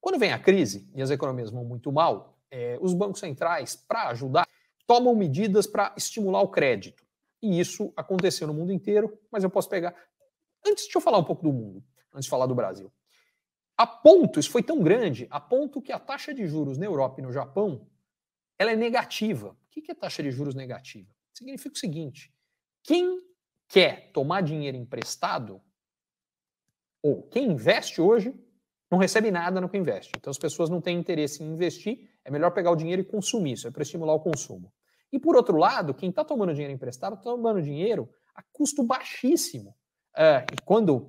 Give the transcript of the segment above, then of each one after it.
Quando vem a crise e as economias vão muito mal, é, os bancos centrais, para ajudar, tomam medidas para estimular o crédito. E isso aconteceu no mundo inteiro, mas eu posso pegar. Antes, de eu falar um pouco do mundo, antes de falar do Brasil. A ponto, isso foi tão grande, a ponto que a taxa de juros na Europa e no Japão ela é negativa. O que é taxa de juros negativa? Significa o seguinte: quem quer tomar dinheiro emprestado, ou quem investe hoje, não recebe nada no que investe. Então as pessoas não têm interesse em investir, é melhor pegar o dinheiro e consumir, isso é para estimular o consumo. E por outro lado, quem está tomando dinheiro emprestado está tomando dinheiro a custo baixíssimo. É, e quando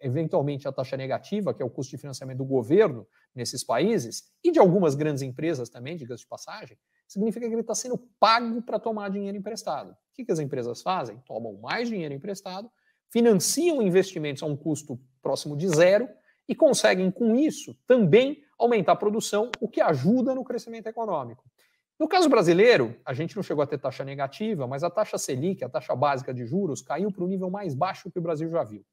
eventualmente a taxa negativa, que é o custo de financiamento do governo nesses países, e de algumas grandes empresas também, diga-se de passagem, significa que ele está sendo pago para tomar dinheiro emprestado. O que, que as empresas fazem? Tomam mais dinheiro emprestado, financiam investimentos a um custo próximo de zero e conseguem, com isso, também aumentar a produção, o que ajuda no crescimento econômico. No caso brasileiro, a gente não chegou a ter taxa negativa, mas a taxa Selic, a taxa básica de juros, caiu para o nível mais baixo que o Brasil já viu.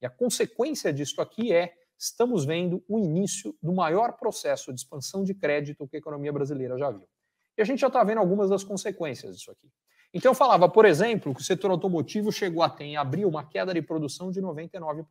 E a consequência disso aqui é estamos vendo o início do maior processo de expansão de crédito que a economia brasileira já viu. E a gente já está vendo algumas das consequências disso aqui. Então, eu falava, por exemplo, que o setor automotivo chegou a ter em abril uma queda de produção de 99%.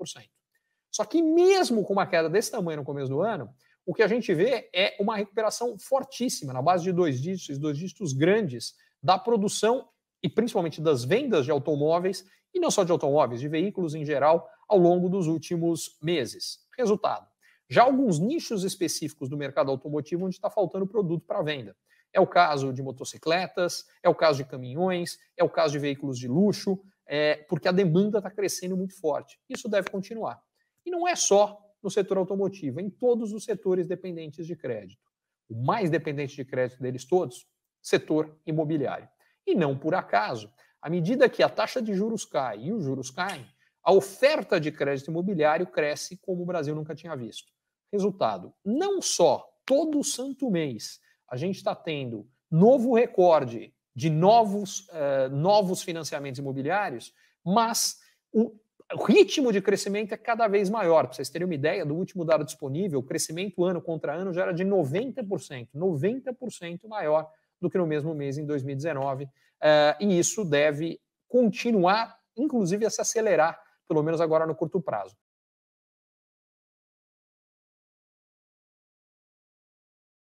Só que mesmo com uma queda desse tamanho no começo do ano, o que a gente vê é uma recuperação fortíssima, na base de dois dígitos, dois dígitos grandes, da produção e principalmente das vendas de automóveis, e não só de automóveis, de veículos em geral, ao longo dos últimos meses. Resultado: já alguns nichos específicos do mercado automotivo onde está faltando produto para venda. É o caso de motocicletas, é o caso de caminhões, é o caso de veículos de luxo, é, porque a demanda está crescendo muito forte. Isso deve continuar. E não é só no setor automotivo, é em todos os setores dependentes de crédito. O mais dependente de crédito deles todos, setor imobiliário. E não por acaso, à medida que a taxa de juros cai e os juros caem, a oferta de crédito imobiliário cresce como o Brasil nunca tinha visto. Resultado: não só todo santo mês a gente está tendo novo recorde de novos, eh, novos financiamentos imobiliários, mas o o ritmo de crescimento é cada vez maior. Para vocês terem uma ideia, do último dado disponível, o crescimento ano contra ano já era de 90%, 90% maior do que no mesmo mês em 2019. Uh, eh, e isso deve continuar, inclusive, a se acelerar, pelo menos agora no curto prazo.